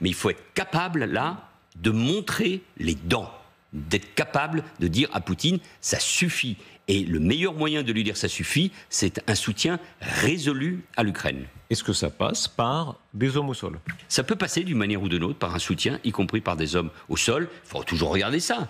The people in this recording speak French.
mais il faut être capable, là, de montrer les dents, d'être capable de dire à Poutine, ça suffit. Et le meilleur moyen de lui dire ça suffit, c'est un soutien résolu à l'Ukraine. Est-ce que ça passe par des hommes au sol Ça peut passer d'une manière ou d'une autre par un soutien, y compris par des hommes au sol. Il faut toujours regarder ça.